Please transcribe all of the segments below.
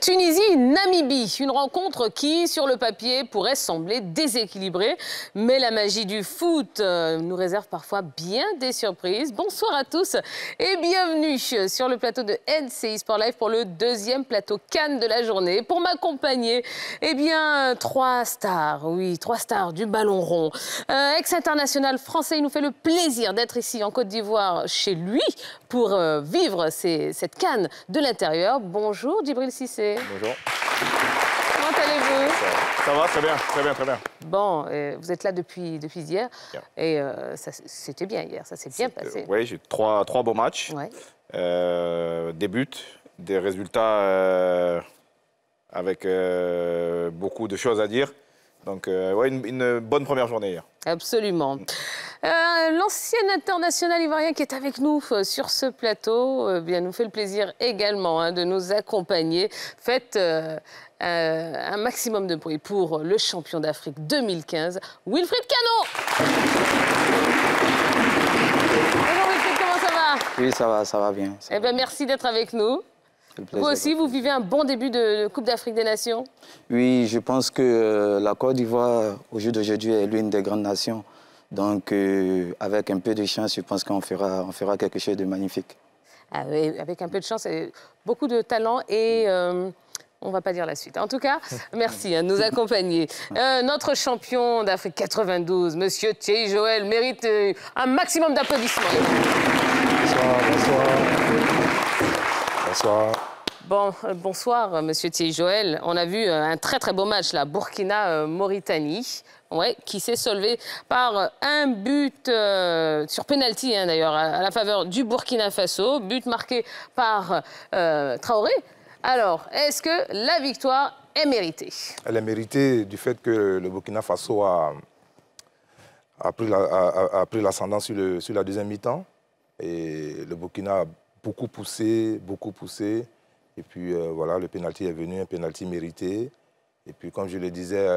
Tunisie-Namibie, une rencontre qui, sur le papier, pourrait sembler déséquilibrée, mais la magie du foot euh, nous réserve parfois bien des surprises. Bonsoir à tous et bienvenue sur le plateau de NCI Sport Live pour le deuxième plateau Cannes de la journée. Pour m'accompagner, eh bien, trois stars, oui, trois stars du ballon rond. Euh, ex-international français, il nous fait le plaisir d'être ici en Côte d'Ivoire, chez lui, pour euh, vivre cette Cannes de l'intérieur. Bonjour, Djibril Bonjour. Comment allez-vous ça, va, très bien, très bien, très bien. Bon, euh, vous êtes là depuis, depuis hier. Et euh, c'était bien hier, ça s'est bien passé. oui, j'ai trois, trois beaux matchs. Euh, des buts, des résultats avec beaucoup de choses à dire. Donc, ouais, une, une bonne première journée hier. Absolument. Euh, L'ancien international ivoirien qui est avec nous euh, sur ce plateau euh, eh nous fait le plaisir également hein, de nous accompagner. Faites un maximum de bruit pour le champion d'Afrique 2015, Wilfried Cano. Bonjour Wilfried, comment ça va Oui, ça va, ça va bien. Eh ben, merci d'être avec nous. Vous aussi, vous vivez un bon début de Coupe d'Afrique des Nations Oui, je pense que la Côte d'Ivoire, au jour d'aujourd'hui, est l'une des grandes nations donc, euh, avec un peu de chance, je pense qu'on fera, on fera quelque chose de magnifique. Ah avec un peu de chance, beaucoup de talent et... Euh, on ne va pas dire la suite. En tout cas, merci hein, de nous accompagner. Euh, notre champion d'Afrique 92, Monsieur Thierry Joël, mérite un maximum d'applaudissements. Bonsoir, bonsoir. Bonsoir. Bon, bonsoir, Monsieur Thierry Joël. On a vu un très très beau match, la Burkina-Mauritanie ouais, qui s'est solvé par euh, un but euh, sur pénalty hein, d'ailleurs à la faveur du Burkina Faso, but marqué par euh, Traoré. Alors, est-ce que la victoire est méritée Elle est méritée du fait que le Burkina Faso a, pris l'ascendant sur, la deuxième mi-temps. Et le Burkina a beaucoup poussé, beaucoup poussé. Et puis voilà, le pénalty est venu, un pénalty mérité. Et puis comme je le disais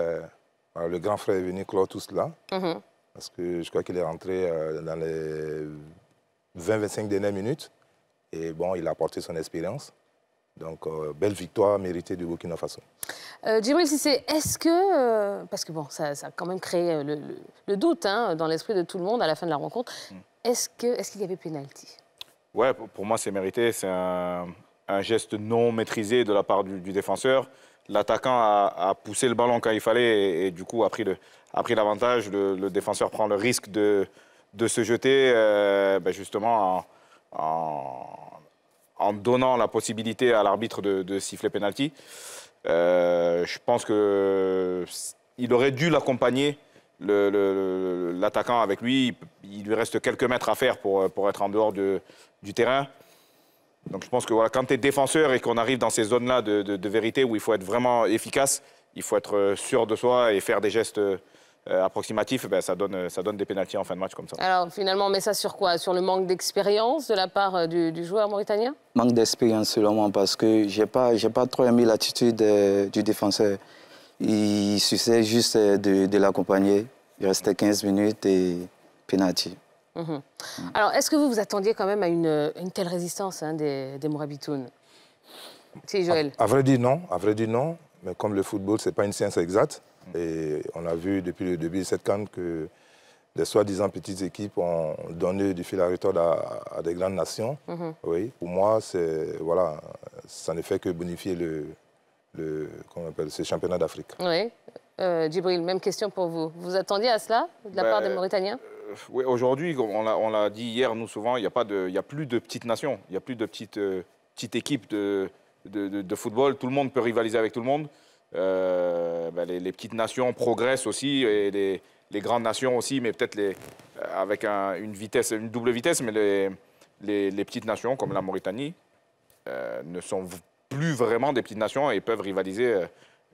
ah, le grand frère est venu clore tout cela, mhm. parce que je crois qu'il est rentré euh, dans les 20-25 dernières minutes. Et bon, il a apporté son expérience. Donc, euh, belle victoire méritée du Burkina Faso. Euh, Djibril Sissé, est-ce que... Euh, parce que bon, ça, a quand même créé le, doute hein, dans l'esprit de tout le monde à la fin de la rencontre. Mm. Est-ce qu'il est y avait pénalty Ouais, pour moi, c'est mérité. C'est un, geste non maîtrisé de la part du défenseur l'attaquant a, poussé le ballon quand il fallait et, du coup a pris l'avantage. Le, défenseur prend le risque de, se jeter euh, ben justement en, donnant la possibilité à l'arbitre de, siffler penalty. Euh, je pense qu'il aurait dû l'accompagner, l'attaquant avec lui. Il, lui reste quelques mètres à faire pour, pour être en dehors du terrain. Donc je pense que voilà, quand tu es défenseur et qu'on arrive dans ces zones-là de, de, vérité où il faut être vraiment efficace, il faut être euh, sûr de soi et faire des gestes euh, approximatifs, ben, ça, donne, ça donne des pénalties en fin de match comme ça. Alors finalement, mais ça sur quoi Sur le manque d'expérience de la part euh, du, joueur mauritanien Manque d'expérience seulement parce que je n'ai pas, pas trop aimé l'attitude du défenseur. Il suffisait juste de, de l'accompagner. Il restait 15 minutes et pénalty. Mhm. Mm. Alors, est-ce que vous vous attendiez quand même à une, telle résistance hein, des, des Mourabitounes C'est Joël. À, vrai dire, non. À vrai dire, non. Mais comme le football, ce n'est pas une science exacte. Mm. Et on a vu depuis le début de cette campagne que des soi-disant petites équipes ont donné du fil à retordre à, des grandes nations. Mhm. Oui. Pour moi, c'est, voilà, ça ne fait que bonifier le, le comment on appelle, ce championnat d'Afrique. Oui. Euh, Djibril, même question pour vous. Vous attendiez à cela de la ben, part des Mauritaniens euh, aujourd'hui, on l'a dit hier, nous souvent, il n'y a, a plus de petites nations, il n'y a plus de petites, euh, petites équipes de, de, football. Tout le monde peut rivaliser avec tout le monde. Euh, ben, les, petites nations progressent aussi, et les, grandes nations aussi, mais peut-être avec une vitesse, une double vitesse, mais les, les, petites nations comme la Mauritanie ne sont plus vraiment des petites nations et peuvent rivaliser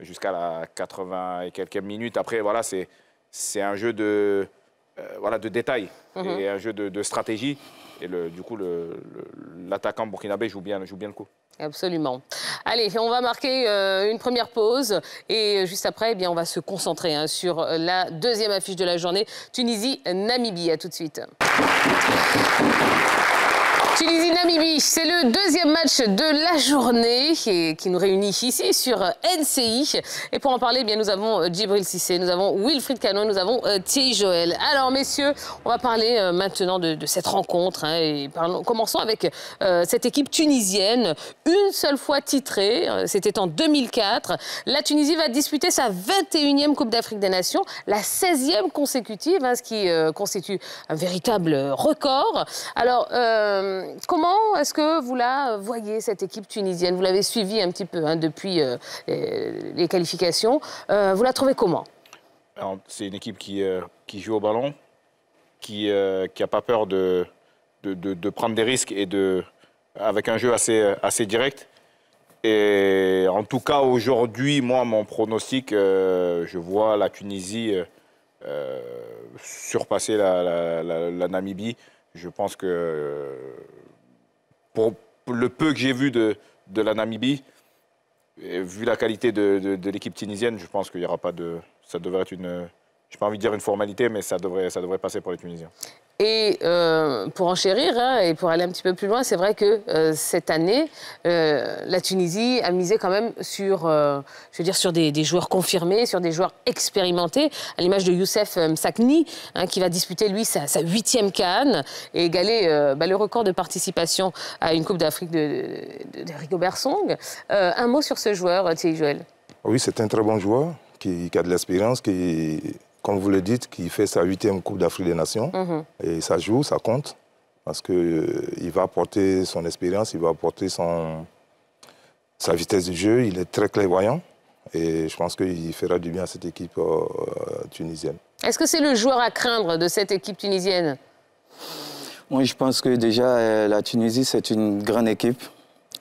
jusqu'à la 80 et quelques minutes. Après, voilà, c'est un jeu de euh, voilà, de détails et mhm. un jeu de, stratégie. Et du coup, l'attaquant burkinabé joue bien, joue bien le coup. Absolument. Allez, on va marquer euh, une première pause et euh, juste après, eh bien, on va se concentrer hein, sur la deuxième affiche de la journée, Tunisie-Namibie. À tout de suite. Tunisie-Namibie, c'est le deuxième match de la journée qui nous réunit ici sur NCI. Et pour en parler, eh bien, nous avons euh, Djibril Sissé, nous avons Wilfried Cano, nous avons euh, Thierry Joël. Alors messieurs, on va parler euh, maintenant de, cette rencontre. Hein, et parlons, commençons avec cette équipe tunisienne, une seule fois titrée, c'était en 2004. La Tunisie va disputer sa 21e Coupe d'Afrique des Nations, la 16e consécutive, hein, ce qui constitue un véritable record. Alors comment est-ce que vous la voyez, cette équipe tunisienne Vous l'avez suivie un petit peu hein, depuis euh, euh, les qualifications. Euh, vous la trouvez comment C'est une équipe qui, joue au ballon, qui n'a pas peur de prendre des risques et de, avec un jeu assez, direct. Et en tout cas, aujourd'hui, moi, mon pronostic, je vois la Tunisie surpasser la Namibie je pense que pour le peu que j'ai vu de, la Namibie, vu la qualité de, de l'équipe tunisienne, je pense qu'il n'y aura pas de. Ça devrait être une, n'ai pas envie de dire une formalité, mais ça devrait, ça devrait passer pour les Tunisiens. Et euh, pour en chérir hein, et pour aller un petit peu plus loin, c'est vrai que euh, cette année, euh, la Tunisie a misé quand même sur, je veux dire, sur des, joueurs confirmés, sur des joueurs expérimentés, à l'image de Youssef Msakni, hein, qui va disputer lui sa huitième Cannes et égaler bah, le record de participation à une Coupe d'Afrique de, de, de, un mot sur ce joueur, Thierry Joël. Oui, c'est un très bon joueur qui, qui a de l'espérance, qui comme vous le dites, qui fait sa huitième Coupe d'Afrique des Nations. Mhm. Et ça joue, ça compte, parce qu'il euh, va apporter son expérience, il va apporter son, sa vitesse de jeu. Il est très clairvoyant. Et je pense qu'il fera du bien à cette équipe euh, tunisienne. Est-ce que c'est le joueur à craindre de cette équipe tunisienne Oui, je pense que déjà, euh, la Tunisie, c'est une grande équipe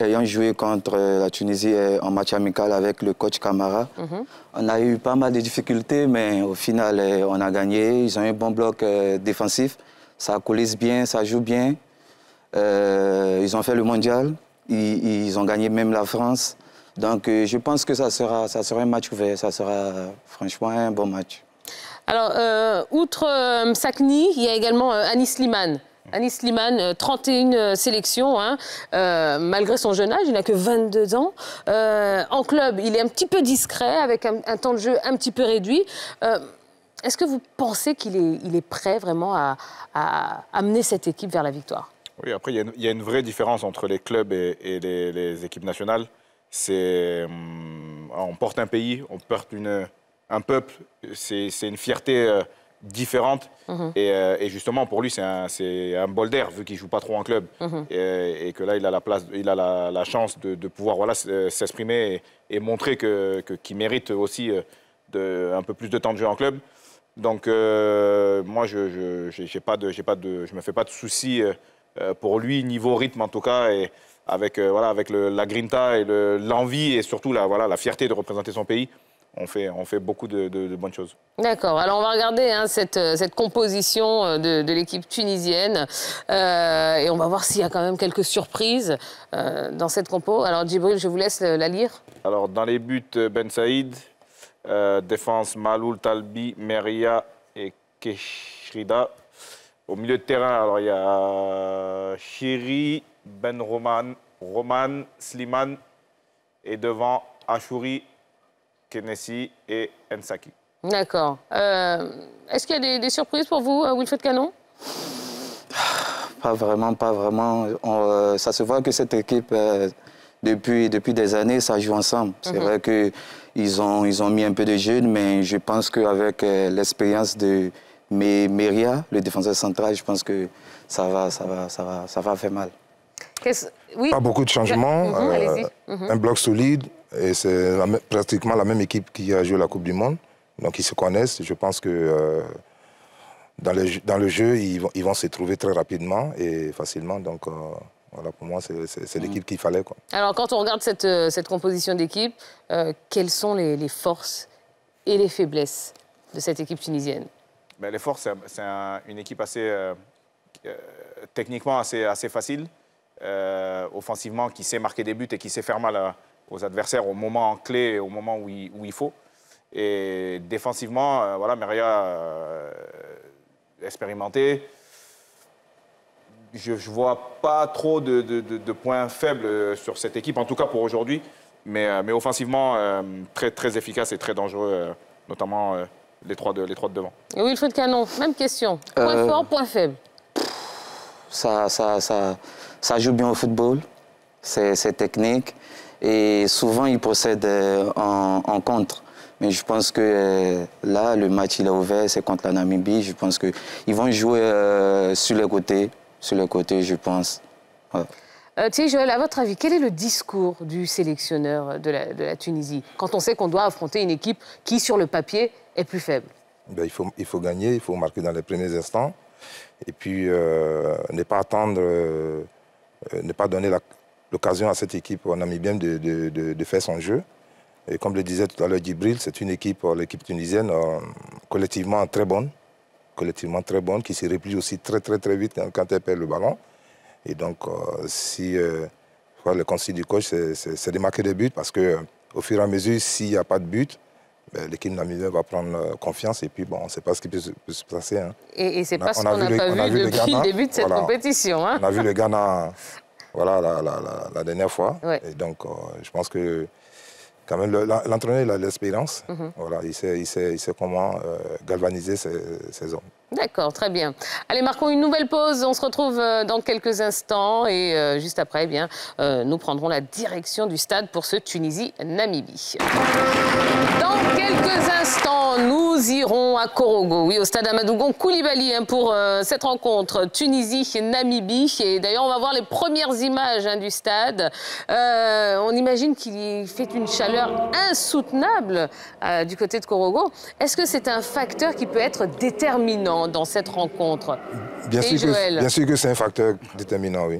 ayant joué contre euh, la Tunisie euh, en match amical avec le coach Camara, mhm. on a eu pas mal de difficultés, mais au final, euh, on a gagné. Ils ont un bon bloc défensif. Ça coulisse bien, ça joue bien. ils ont fait le mondial. Ils, ont gagné même la France. Donc, je pense que ça sera, ça sera un match ouvert. Ça sera franchement un bon match. Alors, outre il y a également Anis Liman. Anis Slimane, 31 euh, euh, sélections, hein. Euh, malgré son jeune âge, il n'a que 22 ans. en club, il est un petit peu discret, avec un, temps de jeu un petit peu réduit. Est-ce que vous pensez qu'il est, il est, prêt vraiment à, amener cette équipe vers la victoire Oui, après, il y, a une, vraie différence entre les clubs et, les, équipes nationales. C'est, hum, on porte un pays, on porte une, un peuple, c'est une fierté différente. Mhm. Euh, et, justement, pour lui, c'est un, un, bol d'air, vu qu'il joue pas trop en club. Mhm. Et, que là, il a la, place, il a la, chance de, pouvoir voilà, euh, s'exprimer et, montrer qu'il que, qui mérite aussi euh, de, un peu plus de temps de jeu en club. Donc, moi, je ne je, pas de, j'ai pas de, je me fais pas de soucis pour lui, niveau rythme en tout cas. Et, avec, voilà, avec la grinta et l'envie et surtout la, voilà, la fierté de représenter son pays, on fait, on fait beaucoup de, bonnes choses. D'accord. Alors, on va regarder hein, euh, cette, composition euh, de, l'équipe tunisienne. Euh, et on va voir s'il y a quand même quelques surprises dans cette compo. Alors, Djibril, je vous laisse la lire. Alors, dans les buts, Ben Saïd, défense, Maloul, Talbi, Meria et Keshrida. Au milieu de terrain, alors, il y a Chiri, Ben Roman, Roman, Sliman. Et devant, Achouri, Kennessy et Nsaki. D'accord. Euh, est-ce qu'il y a des, surprises pour vous, euh, Wilfred Canon Pas vraiment, pas vraiment. Euh, ça se voit que cette équipe depuis, depuis des années, ça joue ensemble. C'est vrai mhm. que vrai qu'ils ont, ils ont mis un peu de jeunes, mais je pense qu'avec l'expérience de Meria, le défenseur central, je pense que ça va, ça va, ça va, ça va faire mal. Pas beaucoup de changements. Mhm, mhm. Un bloc solide, et c'est pratiquement la même équipe qui a joué la Coupe du Monde. Donc ils se connaissent. Je pense que euh, dans, le, dans, le, jeu, ils vont, ils vont, se trouver très rapidement et facilement. Donc euh, voilà, pour moi, c'est l'équipe mm. qu'il fallait. Quoi. Alors quand on regarde cette, euh, composition d'équipe, quelles sont les, forces et les faiblesses de cette équipe tunisienne ben, Les forces, c'est une équipe assez techniquement assez, assez facile, offensivement, qui sait marquer des buts et qui sait faire mal à aux adversaires au moment clé, au moment où il, faut. Et défensivement, euh, voilà, Meria euh, expérimenté. Je ne vois pas trop de, points faibles euh, sur cette équipe, en tout cas pour aujourd'hui. Mais, mais, offensivement, très, très efficace et très dangereux, notamment les, trois de, les trois de devant. Et Canon, même question. Point fort, point faible ça, ça, ça, ça joue bien au football. C'est technique. Et souvent, ils procèdent euh, en, contre. Mais je pense que euh, là, le match, il est ouvert, c'est contre la Namibie. Je pense qu'ils vont jouer euh, sur le côté, sur les côtés, je pense. Thierry Joël, à votre avis, quel est le discours du sélectionneur de la, de Tunisie quand on sait qu'on doit affronter une équipe qui, sur le papier, est plus faible ben, il, faut, il faut gagner, il faut marquer dans les premiers instants et puis ne pas attendre, ne pas donner la, l'occasion à cette équipe namibienne de, de, de, de, faire son jeu. Et comme le disait tout à l'heure Djibril, c'est une équipe, euh, l'équipe tunisienne, euh, collectivement très bonne, collectivement très bonne, qui se replie aussi très très très vite quand, elle perd le ballon. Et donc, euh, si le conseil du coach, c'est de marquer des buts parce que au fur et à mesure, s'il n'y a pas de but, l'équipe ben, l'équipe namibienne va prendre confiance et puis bon, on ne sait pas ce qui peut, se passer. Hein. Et, et c'est pas ce qu'on a pas vu, depuis le Ghana, début de cette compétition. Hein. On a vu le Ghana voilà, la, dernière fois. Et donc, euh, je pense que quand même, l'entraîneur, il a l'expérience. Mhm. voilà, il, sait, sait, il sait comment euh, galvaniser ses, hommes. D'accord, très bien. Allez, marquons une nouvelle pause. On se retrouve euh, dans quelques instants. Et juste après, eh bien, nous prendrons la direction du stade pour ce Tunisie-Namibie. Dans quelques instants nous irons à Korogo, oui, au stade Amadougon Koulibaly hein, pour euh, cette rencontre Tunisie-Namibie. Et d'ailleurs, on va voir les premières images hein, du stade. Euh, on imagine qu'il fait une chaleur insoutenable euh, du côté de Korogo. Est-ce que c'est un facteur qui peut être déterminant dans cette rencontre Bien, sûr que, bien sûr que c'est un facteur déterminant, oui.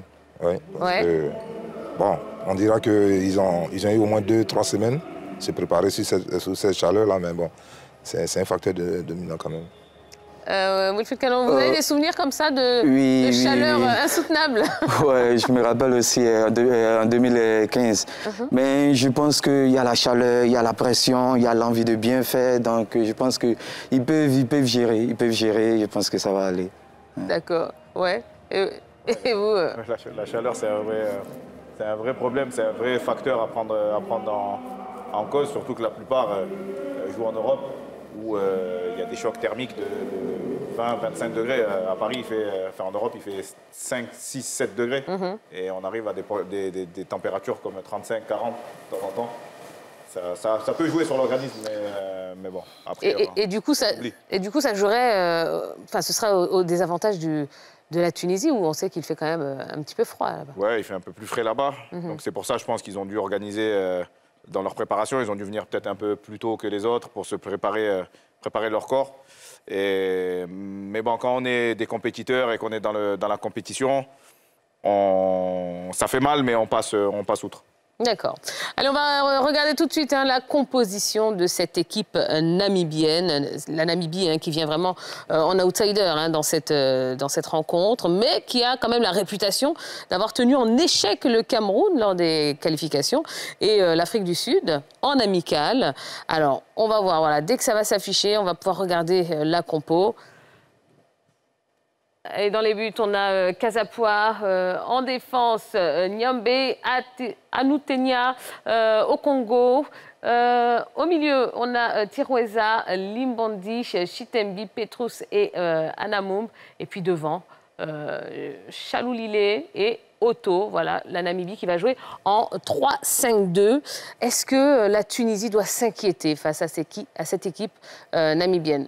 bon, on dira qu'ils ont, ils ont eu au moins deux, trois semaines se préparer sous cette, cette chaleur-là, mais bon c'est un facteur de, dominant quand même. Euh, vous euh, avez des souvenirs comme ça de, chaleur insoutenable Oui, je me rappelle aussi euh, en 2015. Uh-huh. Mais je pense qu'il y a la chaleur, il y a la pression, il y a l'envie de bien faire. Donc je pense qu'ils peuvent, gérer, ils peuvent gérer. Je pense que ça va aller. D'accord, ouais. Et, vous la, chaleur, c'est un, vrai problème, c'est un vrai facteur à prendre, à prendre en, cause, surtout que la plupart jouent en Europe où euh, il y a des chocs thermiques de 20-25 degrés. Euh, à Paris, il fait, euh, en Europe, il fait 5, 6, 7 degrés. Mhm. Et on arrive à des, températures comme 35, 40 de temps temps. Ça, peut jouer sur l'organisme, mais, bon, après. Et, du, coup, ça, et du coup, ça jouerait. Enfin, ce serait au, désavantage du, de la Tunisie, où on sait qu'il fait quand même un petit peu froid là-bas. Ouais, il fait un peu plus frais là-bas. Mhm. Donc, c'est pour ça, je pense qu'ils ont dû organiser dans leur préparation. Ils ont dû venir peut-être un peu plus tôt que les autres pour se préparer, euh, préparer leur corps. Et, mais bon, quand on est des compétiteurs et qu'on est dans, la compétition, ça fait mal, mais on passe, on passe outre. D'accord. Allez, on va regarder tout de suite hein, la composition de cette équipe euh, namibienne. Euh, la Namibie hein, qui vient vraiment euh, en outsider hein, dans, cette, dans cette rencontre, mais qui a quand même la réputation d'avoir tenu en échec le Cameroun lors des qualifications et l'Afrique du Sud en amical. Alors, on va voir. Voilà, dès que ça va s'afficher, on va pouvoir regarder la compo. Et dans les buts, on a euh, Casapoir. Euh, en défense, euh, Nyambe, Anoutenia au Congo. au milieu, on a Tiroesa, Limbandi, Chitembi, Petrus et Anamum. Et puis devant, Chaloulilé et Otto, voilà, la Namibie qui va jouer en 3-5-2. Est-ce que la Tunisie doit s'inquiéter face à, cette équipe namibienne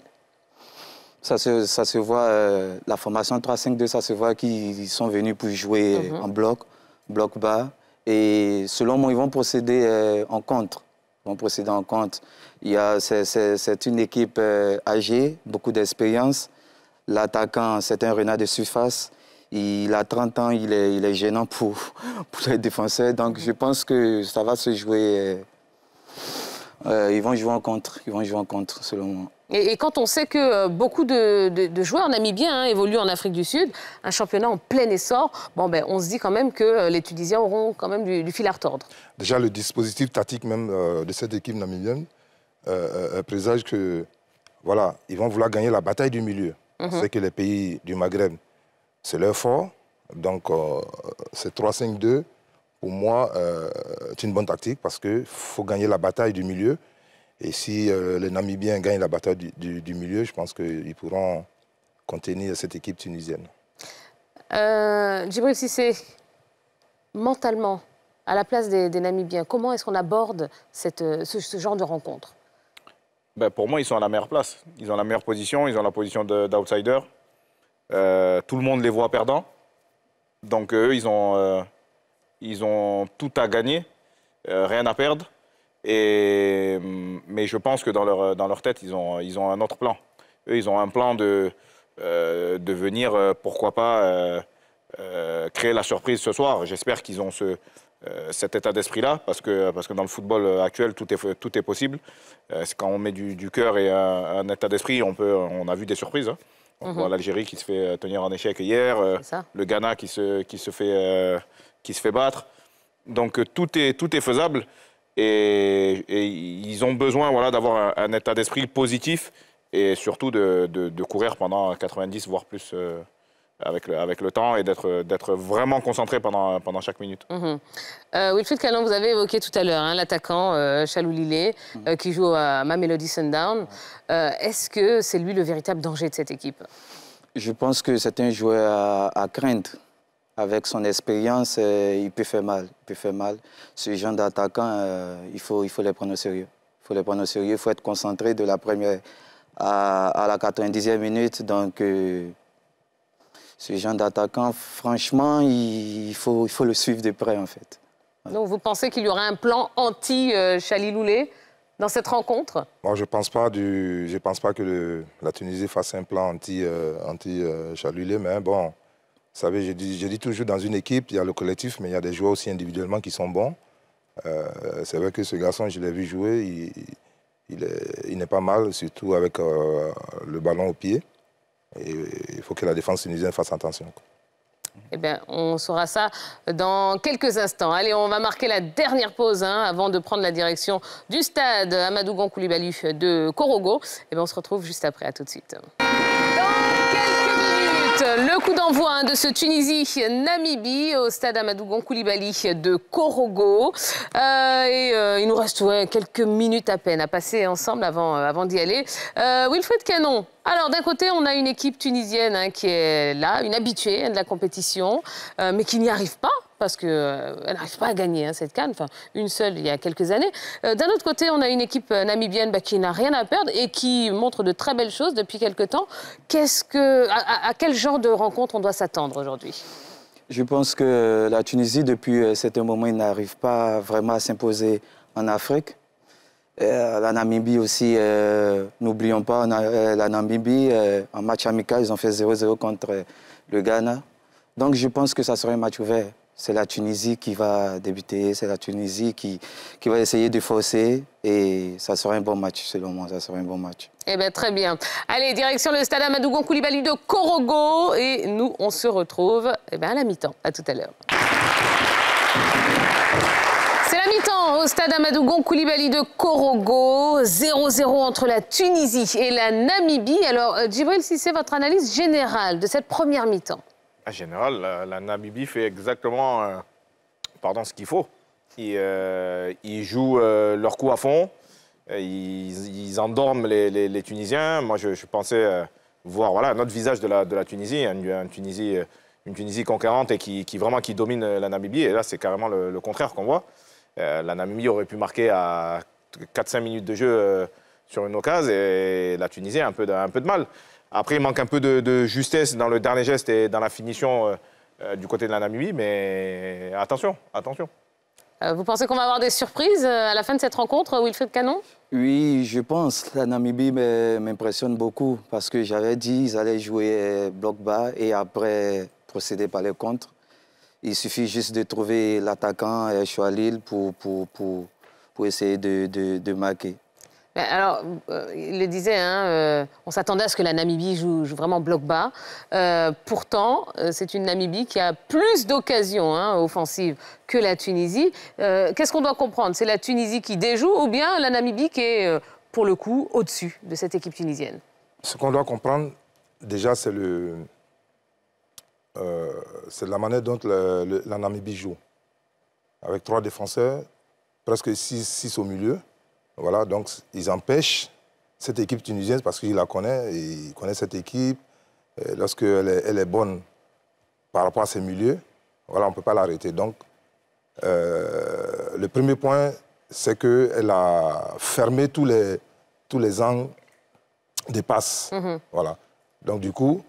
ça se, voit, euh, la formation 3-5-2, ça se voit qu'ils sont venus pour jouer mhm. en bloc, bloc bas. Et selon moi, ils vont procéder euh, en contre. vont procéder en contre. C'est une équipe euh, âgée, beaucoup d'expérience. L'attaquant, c'est un renard de surface. Il a 30 ans, il est, gênant pour, les défenseurs. Donc mhm. je pense que ça va se jouer. ils vont jouer en contre. Ils vont jouer en contre, selon moi. Et, quand on sait que euh, beaucoup de, joueurs namibiens hein, évoluent en Afrique du Sud, un championnat en plein essor, bon, ben, on se dit quand même que euh, les Tunisiens auront quand même du, fil à retordre. Déjà, le dispositif tactique même euh, de cette équipe namibienne présage que, voilà, ils vont vouloir gagner la bataille du milieu. On mhm. que les pays du Maghreb, c'est leur fort. Donc, c'est 3-5-2 pour moi, c'est une bonne tactique parce qu'il faut gagner la bataille du milieu. Et si euh, les Namibiens gagnent la bataille du, milieu, je pense qu'ils pourront contenir cette équipe tunisienne. Euh, si c'est mentalement, à la place des, Namibiens, comment est-ce qu'on aborde ce, genre de rencontre ben, Pour moi, ils sont à la meilleure place. Ils ont la meilleure position, ils ont la position d'outsider. Euh, tout le monde les voit perdants. Donc eux, ils ont euh, tout à gagner, rien à perdre. Mm, mais je pense que dans leur, euh, dans leur tête, ils ont, ils ont un autre plan. Eux, ils ont un plan de, euh, de venir, euh, pourquoi pas, créer la surprise ce soir. J'espère qu'ils ont ce, cet état d'esprit-là, parce que, parce que dans le football actuel, tout est, tout est possible. quand on met du, cœur et un, état d'esprit, on, peut, on a vu des surprises. Hein. On mhm. voit l'Algérie qui se fait tenir en échec hier, le Ghana qui se, qui se, fait, qui se fait battre. Donc tout est, tout est faisable et, ils ont besoin voilà, d'avoir un, état d'esprit positif et surtout de, courir pendant 90 voire plus euh, avec, le, avec le temps et d'être vraiment concentré pendant, pendant chaque minute. Mhm. Euh, Wilfried vous avez évoqué tout à l'heure hein, l'attaquant euh, Chalou Lillet mhm. qui joue à Ma Melody Sundown. Est-ce que c'est lui le véritable danger de cette équipe Je pense que c'est un joueur à, à avec son expérience, euh, il peut faire mal. peut faire mal. Ce genre d'attaquant, euh, il, faut, il faut les prendre au sérieux. Il faut les prendre au sérieux. faut être concentré de la première à, la 90e minute. Donc, euh, ce genre d'attaquant, franchement, il faut, il faut le suivre de près, en fait. Donc, vous pensez qu'il y aura un plan anti-Chaliloulé dans cette rencontre Moi, je ne pense, pas du... je pense pas que la Tunisie fasse un plan anti-Chaliloulé, anti, mais bon, vous savez, je dis, toujours, dans une équipe, il y a le collectif, mais il y a des joueurs aussi individuellement qui sont bons. Euh, c'est vrai que ce garçon, je l'ai vu jouer, il, n'est pas mal, surtout avec euh, le ballon au pied. Et il faut que la défense tunisienne fasse attention. Eh bien, on saura ça dans quelques instants. Allez, on va marquer la dernière pause hein, avant de prendre la direction du stade Amadou koulibaly de Korogo. Eh bien, on se retrouve juste après. À tout de suite le coup d'envoi hein, de ce Tunisie-Namibie au stade Amadou Koulibaly de Korogo. Euh, et euh, il nous reste quelques minutes à peine à passer ensemble avant, euh, avant d'y aller. Wilfred Canon, alors d'un côté, on a une équipe tunisienne hein, qui est là, une habituée hein, de la compétition, mais qui n'y arrive pas parce qu'elle euh, n'arrive pas à gagner hein, cette canne, enfin une seule il y a quelques années. Euh, d'un autre côté, on a une équipe euh, namibienne bah, qui n'a rien à perdre et qui montre de très belles choses depuis quelques temps. quest que, à, quel genre de rencontre on doit s'attendre aujourd'hui Je pense que la Tunisie, depuis moment, moment, n'arrive pas vraiment à s'imposer en Afrique. la Namibie aussi, n'oublions pas, la Namibie, en match amical, ils ont fait 0-0 contre le Ghana. Donc je pense que ça serait un match ouvert c'est la Tunisie qui va débuter, c'est la Tunisie qui, va essayer de forcer et ça sera un bon match, selon moi, ça sera un bon match. Eh bien, très bien. Allez, direction le stade Amadougon Koulibaly de Korogo et nous, on se retrouve eh ben, à la mi-temps. À tout à l'heure. C'est la mi-temps au stade Amadougon Koulibaly de Korogo. 0-0 entre la Tunisie et la Namibie. Alors, euh, Djibril c'est votre analyse générale de cette première mi-temps en général, la, Namibie fait exactement euh, pardon, ce qu'il faut. Ils, euh, jouent euh, leur coup à fond, ils, endorment les, Tunisiens. Moi, je, pensais voir voilà, un autre visage de la, de la Tunisie, une, Tunisie, conquérante et qui, vraiment qui domine la Namibie. Et là, c'est carrément le, contraire qu'on voit. la Namibie aurait pu marquer à 4-5 minutes de jeu sur une occasion et la Tunisie a un peu un peu de mal. Après, il manque un peu de, justesse dans le dernier geste et dans la finition euh, euh, du côté de la Namibie, mais attention, attention. Euh, vous pensez qu'on va avoir des surprises à la fin de cette rencontre, Wilfried Canon Oui, je pense. La Namibie m'impressionne beaucoup parce que j'avais dit qu'ils allaient jouer bloc bas et après procéder par les contres. Il suffit juste de trouver l'attaquant Choualil pour, pour, pour, pour essayer de, de, de marquer. Alors, euh, il le disait, hein, euh, on s'attendait à ce que la Namibie joue, vraiment bloc bas. Euh, pourtant, c'est une Namibie qui a plus d'occasions hein, offensives que la Tunisie. Qu'est-ce qu'on doit comprendre C'est la Tunisie qui déjoue ou bien la Namibie qui est, pour le coup, au-dessus de cette équipe tunisienne Ce qu'on doit comprendre, déjà, c'est la manière dont la Namibie joue. Avec trois défenseurs, presque six au milieu voilà, donc ils empêchent cette équipe tunisienne parce qu'ils la connaissent, ils connaissent cette équipe. Lorsqu'elle est, elle est bonne par rapport à ses milieux, voilà, on ne peut pas l'arrêter. Donc, euh, le premier point, c'est qu'elle a fermé tous les, tous les angles des passes. Mhm. Voilà. Donc, du coup,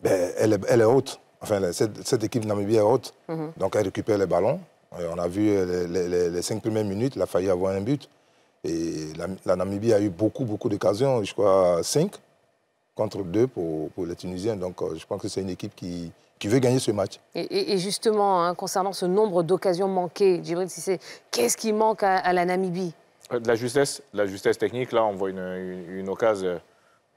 ben, elle, est, elle, est, haute. Enfin, cette, cette équipe Namibie est haute. Mhm. Donc, elle récupère les ballons. on a vu les, les, cinq premières minutes, elle a failli avoir un but. Et la, Namibie a eu beaucoup, beaucoup d'occasions, je crois 5 contre 2 pour, les Tunisiens. Donc euh, je pense que c'est une équipe qui, qui veut gagner ce match. Et, justement, hein, concernant ce nombre d'occasions manquées, Djibril Sissé, qu'est-ce qui manque à, la Namibie euh, De la justesse, la justesse technique. Là, on voit une, une, occasion euh,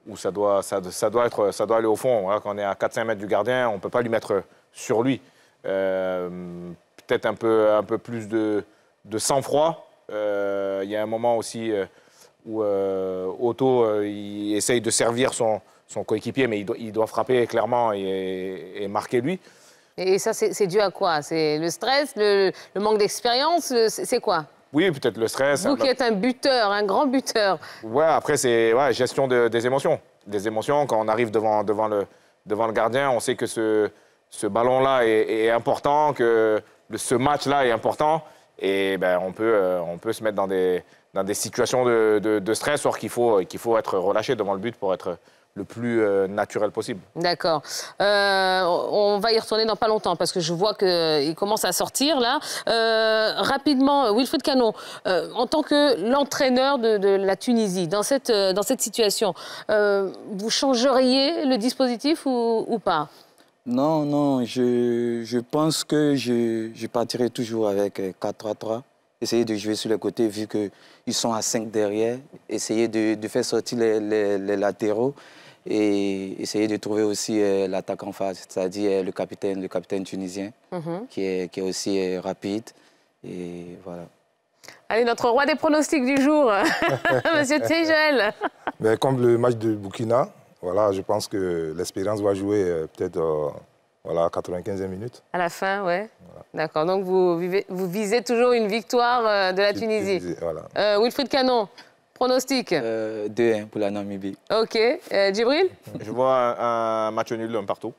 où ça doit, ça, doit être, ça doit aller au fond. Hein. Quand on est à 4-5 mètres du gardien, on ne peut pas lui mettre sur lui. Peut-être un peu, un peu plus de, de sang-froid, euh, il y a un moment aussi euh, où euh, Otto il essaye de servir son, coéquipier, mais il doit, frapper clairement et, marquer lui. Et ça, c'est dû à quoi C'est le stress, le, manque d'expérience C'est quoi oui, peut-être le stress. Vous qui êtes un buteur, un grand buteur. Ouais, après, c'est gestion des émotions. Des émotions, quand on arrive devant, devant, le, devant le gardien, on sait que ce, ballon-là est, est, important, que ce match-là est important. Et ben, euh, on, peut, se mettre dans des, situations de, stress, alors qu'il faut, être relâché devant le but pour être le plus euh, naturel possible. D'accord. Euh, on va y retourner dans pas longtemps parce que je vois qu'il commence à sortir là. rapidement, Wilfried Canon, en tant que l'entraîneur de, la Tunisie, dans cette, situation, vous changeriez le dispositif ou pas non, non, je, pense que je, partirai toujours avec 4-3-3. Euh, essayer de jouer sur les côtés vu qu'ils sont à 5 derrière. Essayer de, faire sortir les, latéraux et essayer de trouver aussi euh, l'attaque en face, c'est-à-dire euh, le capitaine, le capitaine tunisien mhm. qui, est, qui, est, aussi rapide. Et voilà. Allez, notre roi des pronostics du jour, Monsieur Tijel. Ben, comme le match de Burkina, voilà, je pense que l'espérance va jouer euh, peut-être euh, voilà, 95 minutes. À la fin, ouais. D'accord. Donc vous, vous, visez toujours une victoire euh, de la Tunisie. Wilfried Canon, pronostic 2-1 pour la Namibie. OK. Djibril Je vois un, match nul, un partout.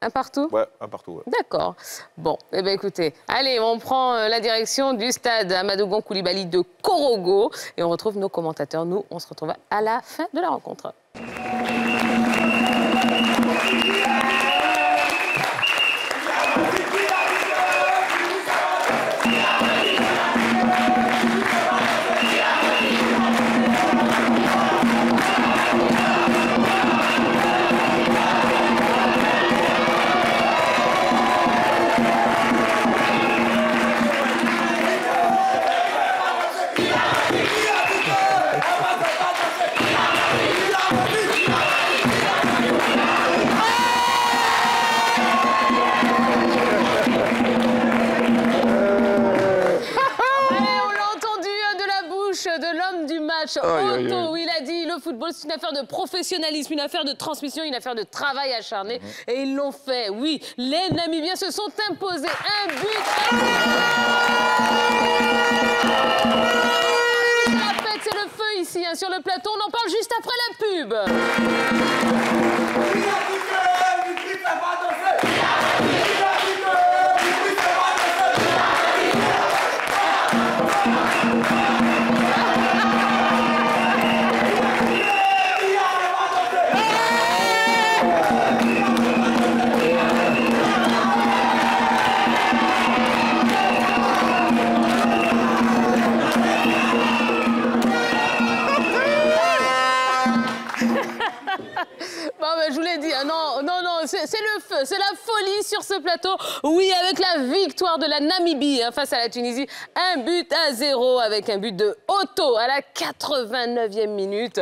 Un partout Ouais, un partout. D'accord. Bon, eh ben écoutez, allez, on prend la direction du stade Amadougon Koulibaly de Korogo et on retrouve nos commentateurs. Nous, on se retrouve à la fin de la rencontre. il a dit le football, c'est une affaire de professionnalisme, une affaire de transmission, une affaire de travail acharné. Mhm. Et ils l'ont fait. Oui, les Namibiens se sont imposés. Un but. C'est la fête, c'est le feu ici, hein, sur le plateau. On en parle juste après la pub. Oui, avec la victoire de la Namibie hein, face à la Tunisie. Un but à zéro avec un but de Otto à la 89e minute.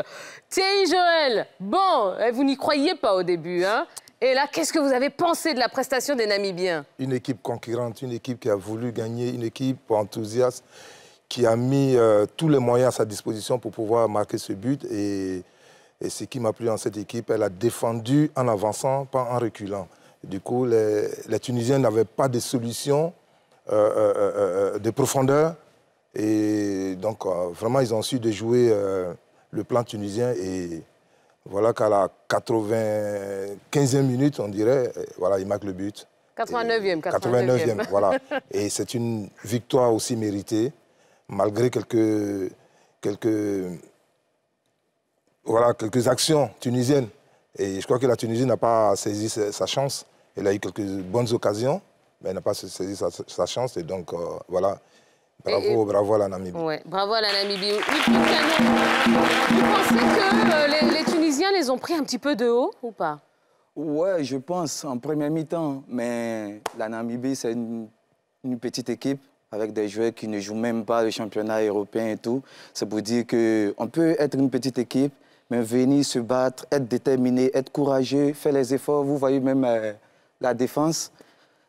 Thierry Joël, bon, eh, vous n'y croyez pas au début, hein et là, qu'est-ce que vous avez pensé de la prestation des Namibiens Une équipe concurrente, une équipe qui a voulu gagner, une équipe enthousiaste qui a mis euh, tous les moyens à sa disposition pour pouvoir marquer ce but. Et, et ce qui m'a plu dans cette équipe, elle a défendu en avançant, pas en reculant. Du coup, les, Tunisiens n'avaient pas de solution euh, euh, euh, de profondeur. Et donc, vraiment, ils ont su de jouer le plan tunisien. Et voilà qu'à la 95e minute, on dirait, voilà, ils marquent le but. 89e, 89e. 89e, voilà. Et c'est une victoire aussi méritée, malgré quelques, quelques, quelques actions tunisiennes. Et je crois que la Tunisie n'a pas saisi sa chance. Elle a eu quelques bonnes occasions, mais elle n'a pas saisi sa, chance. Et donc, euh, voilà, bravo, bravo à la Namibie. Ouais, bravo à la Namibie. vous pensez que euh, les, Tunisiens les ont pris un petit peu de haut ou pas Ouais, je pense, en première mi-temps. Mais la Namibie, c'est une, petite équipe avec des joueurs qui ne jouent même pas le championnat européen et tout. C'est pour dire qu'on peut être une petite équipe, mais venir se battre, être déterminé, être courageux, faire les efforts. Vous voyez même euh, la défense.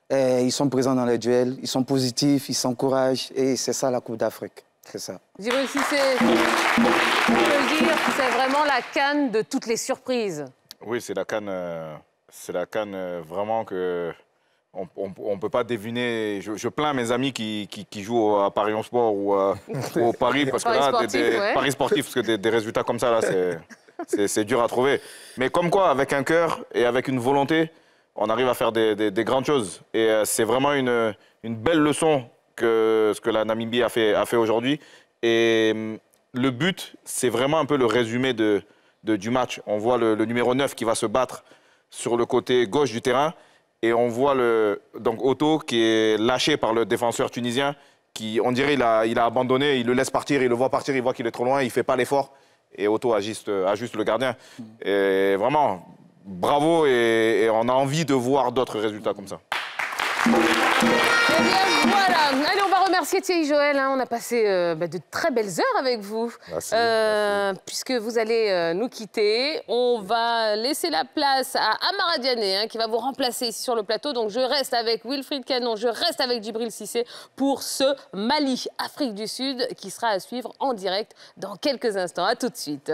Eh, ils sont présents dans les duels, ils sont positifs, ils s'encouragent et c'est ça la Coupe d'Afrique. C'est ça. dire que c'est vraiment la canne de toutes les surprises. Oui, c'est la canne, euh, c'est la canne euh, vraiment que on ne peut pas deviner. Je, plains mes amis qui, jouent à Paris en sport ou, euh, au Paris, parce que là, des, Paris sportif, parce que des, résultats comme ça, là, c'est dur à trouver. Mais comme quoi, avec un cœur et avec une volonté, on arrive à faire des, grandes choses. Et euh, c'est vraiment une, belle leçon que ce que la Namibie a fait, a fait aujourd'hui. Et hum, le but, c'est vraiment un peu le résumé du match. On voit le, numéro 9 qui va se battre sur le côté gauche du terrain. Et on voit le, donc Otto qui est lâché par le défenseur tunisien. Qui, on dirait il a, abandonné, il le laisse partir, il le voit partir, il voit qu'il est trop loin, il ne fait pas l'effort. Et Otto ajuste, ajuste le gardien. Et vraiment, bravo et, on a envie de voir d'autres résultats comme ça. Eh bien voilà, allez on va remercier Thierry Joël, hein. on a passé euh, bah, de très belles heures avec vous. Euh, puisque vous allez euh, nous quitter, on va laisser la place à Amara Diané hein, qui va vous remplacer ici sur le plateau. Donc je reste avec Wilfried Canon, je reste avec Djibril Sissé pour ce Mali, Afrique du Sud, qui sera à suivre en direct dans quelques instants. À tout de suite.